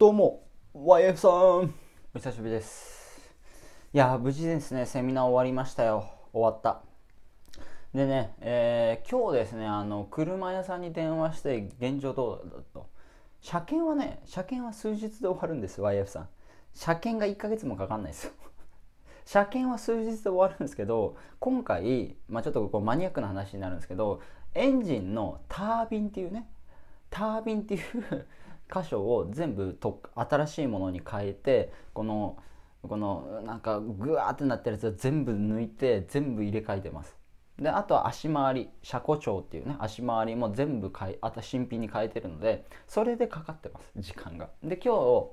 どうも YF さんお久しぶりですいや無事ですねセミナー終わりましたよ終わったでね、えー、今日ですねあの車屋さんに電話して現状どうだと車検はね車検は数日で終わるんです YF さん車検が1ヶ月もかかんないですよ 車検は数日で終わるんですけど今回、まあ、ちょっとこうマニアックな話になるんですけどエンジンのタービンっていうねタービンっていう箇所を全部と新しいものに変えてこのこのなんかグワーってなってるやつを全部抜いて全部入れ替えてますであとは足回り車庫帳っていうね足回りも全部変えあと新品に変えてるのでそれでかかってます時間がで今日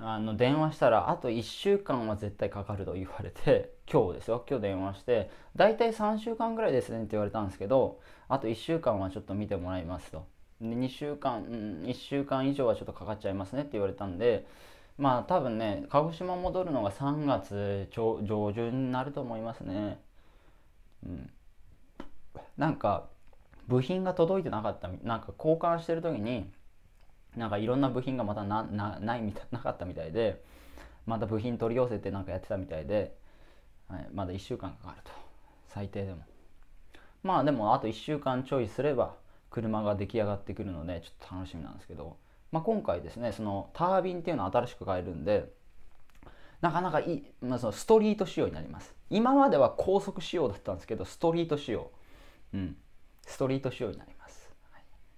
あの電話したらあと1週間は絶対かかると言われて 今日ですよ今日電話して大体3週間ぐらいですねって言われたんですけどあと1週間はちょっと見てもらいますと2週間、うん、1週間以上はちょっとかかっちゃいますねって言われたんでまあ多分ね鹿児島戻るのが3月上旬になると思いますねうんなんか部品が届いてなかったなんか交換してる時になんかいろんな部品がまたなないみたなかったみたいでまた部品取り寄せてなんかやってたみたいで、はい、まだ1週間かかると最低でもまあでもあと1週間ちょいすれば車が出来上がってくるのでちょっと楽しみなんですけど、まあ、今回ですねそのタービンっていうのを新しく変えるんでなかなかいい、まあ、そのストリート仕様になります今までは高速仕様だったんですけどストリート仕様うんストリート仕様になります、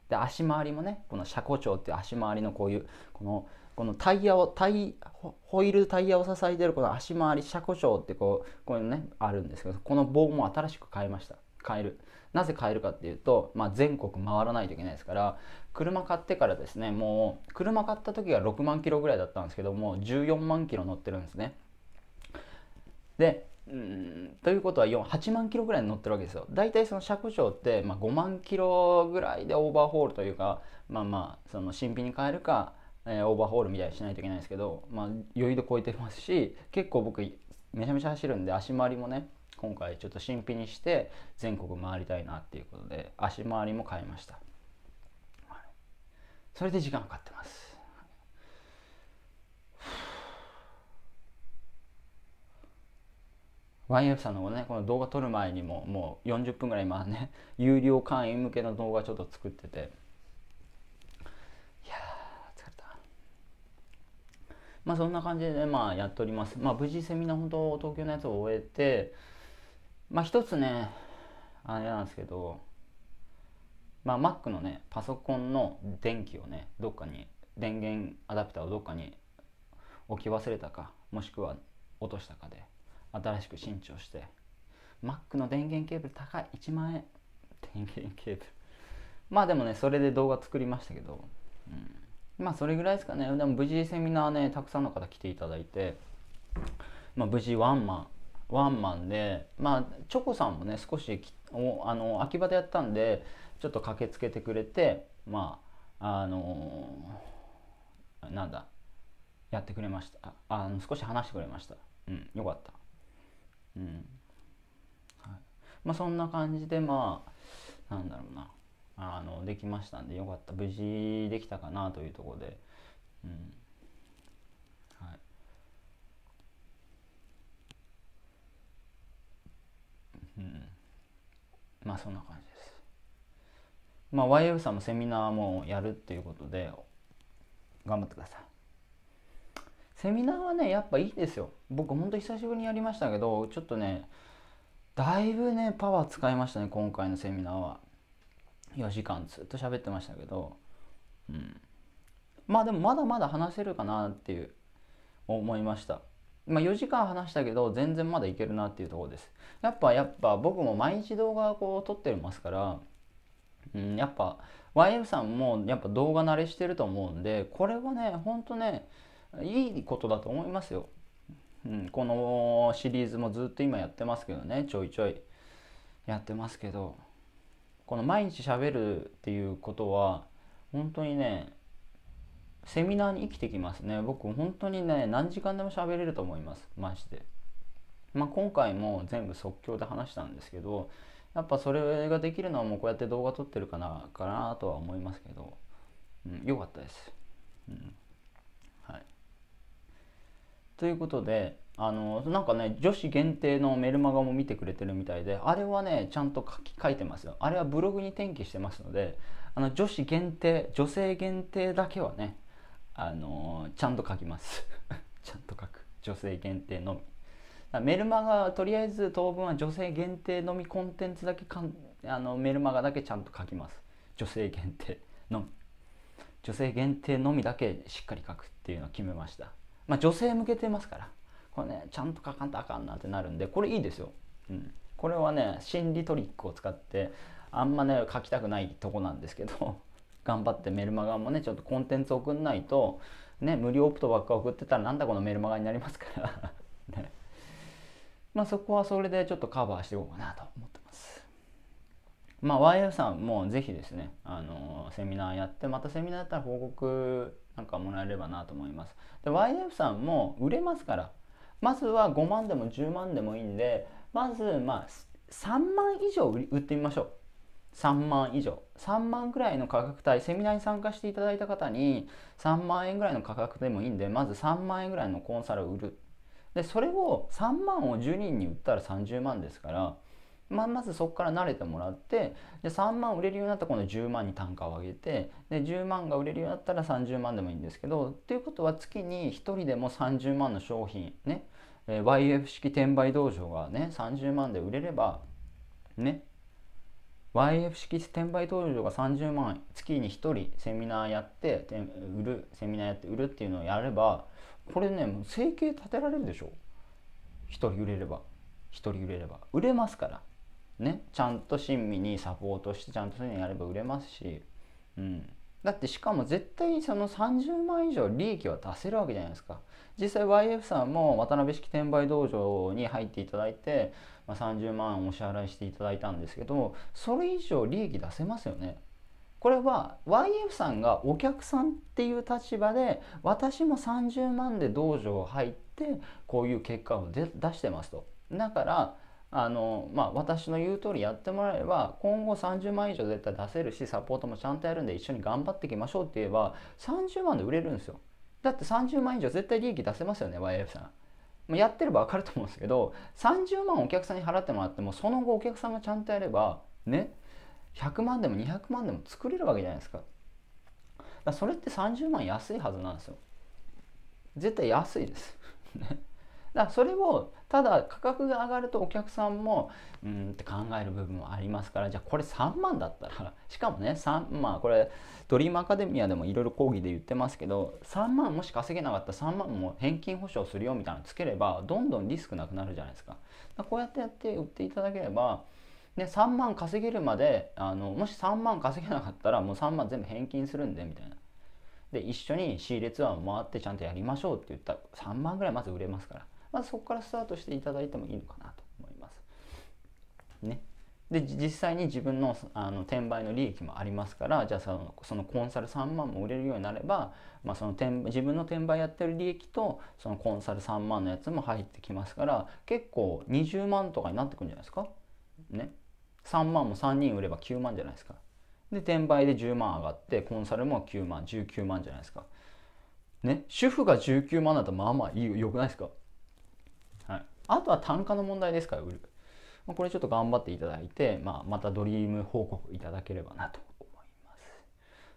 で足回りもねこの車庫長っていう足回りのこういうこのこのタイヤをタイホイールタイヤを支えてるこの足回り車庫長ってこうこういうのねあるんですけどこの棒も新しく変えました変えるなぜ変えるかっていうと、まあ、全国回らないといけないですから車買ってからですねもう車買った時が6万キロぐらいだったんですけども14万キロ乗ってるんですねでうんということは4 8万キロぐらい乗ってるわけですよ大体その車庫って、まあ、5万キロぐらいでオーバーホールというかまあまあその新品に変えるか、えー、オーバーホールみたいにしないといけないんですけど、まあ、余裕で超えてますし結構僕めちゃめちゃ走るんで足回りもね今回ちょっと新品にして全国回りたいなっていうことで足回りも買いました、それで時間かかってますワイン f さんのねこの動画撮る前にももう40分ぐらい今ね有料会員向けの動画ちょっと作ってていや疲れたまあそんな感じでねまあやっておりますまあ無事セミナー本当東京のやつを終えてまあ一つねあれなんですけどまあ Mac のねパソコンの電気をねどっかに電源アダプターをどっかに置き忘れたかもしくは落としたかで新しく新調して Mac の電源ケーブル高い1万円電源ケーブルまあでもねそれで動画作りましたけど、うん、まあそれぐらいですかねでも無事セミナーねたくさんの方来ていただいて、まあ、無事ワンマンワンマンで、まあ、チョコさんもね少しあの秋葉でやったんでちょっと駆けつけてくれてまああのー、なんだやってくれましたあの少し話してくれましたうんよかったうんはいまあそんな感じでまあなんだろうなあのできましたんでよかった無事できたかなというところでうんまあそんな感じですまあ YF さんもセミナーもやるっていうことで頑張ってくださいセミナーはねやっぱいいですよ僕ほんと久しぶりにやりましたけどちょっとねだいぶねパワー使いましたね今回のセミナーは4時間ずっと喋ってましたけどうんまあでもまだまだ話せるかなっていう思いました今4時間話したけど全然まだいけるなっていうところですやっぱやっぱ僕も毎日動画こう撮ってますから、うん、やっぱ YF さんもやっぱ動画慣れしてると思うんでこれはねほんとねいいことだと思いますよ、うん、このシリーズもずっと今やってますけどねちょいちょいやってますけどこの毎日しゃべるっていうことは本当にねセミナーに生きてきますね僕本当にね何時間でも喋れると思いますマジで。まあ、今回も全部即興で話したんですけどやっぱそれができるのはもうこうやって動画撮ってるかなかなとは思いますけどうん、かったです、うんはい、ということであのなんかね女子限定のメルマガも見てくれてるみたいであれはねちゃんと書き書いてますよあれはブログに転記してますのであの女子限定女性限定だけはねあのちゃんと書きます ちゃんと書く女性限定のみメルマガとりあえず当分は女性限定のみコンテンツだけかんあのメルマガだけちゃんと書きます女性限定のみ女性限定のみだけしっかり書くっていうのを決めましたまあ女性向けてますからこれねちゃんと書かんとあかんなってなるんでこれいいですよ、うん、これはね心理トリックを使ってあんまね書きたくないとこなんですけど頑張ってメルマガもねちょっとコンテンツ送んないとね無料オプトばっか送ってたらなんだこのメルマガになりますから ねまあそこはそれでちょっとカバーしていこうかなと思ってますまあ YF さんもぜひですねあのセミナーやってまたセミナーやったら報告なんかもらえればなと思いますで YF さんも売れますからまずは5万でも10万でもいいんでまずまあ3万以上売ってみましょう3万以上3万ぐらいの価格帯セミナーに参加していただいた方に3万円ぐらいの価格でもいいんでまず3万円ぐらいのコンサルを売るでそれを3万を10人に売ったら30万ですから、まあ、まずそこから慣れてもらってで3万売れるようになったら今度10万に単価を上げてで10万が売れるようになったら30万でもいいんですけどということは月に1人でも30万の商品ね、え YF 式転売道場がね30万で売れればね YF 式転売登場が30万円月に1人セミナーやって売るセミナーやって売るっていうのをやればこれねもう生計立てられるでしょ1人売れれば1人売れれば売れますからねちゃんと親身にサポートしてちゃんとそういうのやれば売れますし、うん、だってしかも絶対にその30万以上利益は出せるわけじゃないですか実際 YF さんも渡辺式転売道場に入っていただいてま30万お支払いしていただいたんですけどそれ以上利益出せますよね。これは YF さんがお客さんっていう立場で私も30万で道場入ってこういう結果を出してますと。だからあのまあ、私の言う通りやってもらえれば今後30万以上絶対出せるしサポートもちゃんとやるんで一緒に頑張っていきましょうって言えば30万で売れるんですよだって30万以上絶対利益出せますよね YF さんやってれば分かると思うんですけど30万お客さんに払ってもらってもその後お客さんがちゃんとやればね100万でも200万でも作れるわけじゃないですかだそれって30万安いはずなんですよ絶対安いです ねだそれをただ価格が上がるとお客さんもうんって考える部分もありますからじゃあこれ3万だったらしかもね3まあこれドリームアカデミアでもいろいろ講義で言ってますけど3万もし稼げなかったら3万も返金保証するよみたいなのつければどんどんリスクなくなるじゃないですか。かこうやってやって売っていただければね、3万稼げるまであのもし3万稼げなかったらもう3万全部返金するんでみたいな。で一緒に仕入れツアーを回ってちゃんとやりましょうって言ったら3万ぐらいまず売れますから。まずそこからスタートしていただいてもいいのかなと思います。ね。で実際に自分のあの転売の利益もありますからじゃあそのそのコンサル3万も売れるようになれば、まあ、その転自分の転売やってる利益とそのコンサル3万のやつも入ってきますから結構20万とかになってくるんじゃないですかね3万も3人売れば9万じゃないですかで転売で10万上がってコンサルも9万19万じゃないですかね主婦が19万だとまあまあよくないですかあとは単価の問題ですから売る。まあ、これちょっと頑張っていただいて、まあ、またドリーム報告いただければなと思います。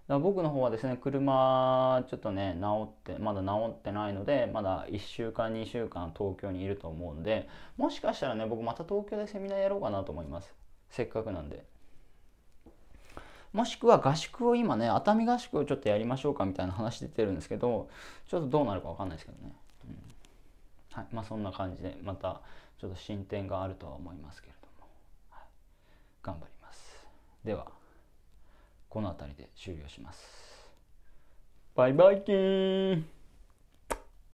だ僕の方はですね、車ちょっとね、治って、まだ治ってないので、まだ1週間、2週間東京にいると思うんで、もしかしたらね、僕また東京でセミナーやろうかなと思います。せっかくなんで。もしくは合宿を今ね、熱海合宿をちょっとやりましょうかみたいな話出てるんですけど、ちょっとどうなるかわかんないですけどね。はいまあ、そんな感じでまたちょっと進展があるとは思いますけれども、はい、頑張りますではこの辺りで終了しますバイバイキーン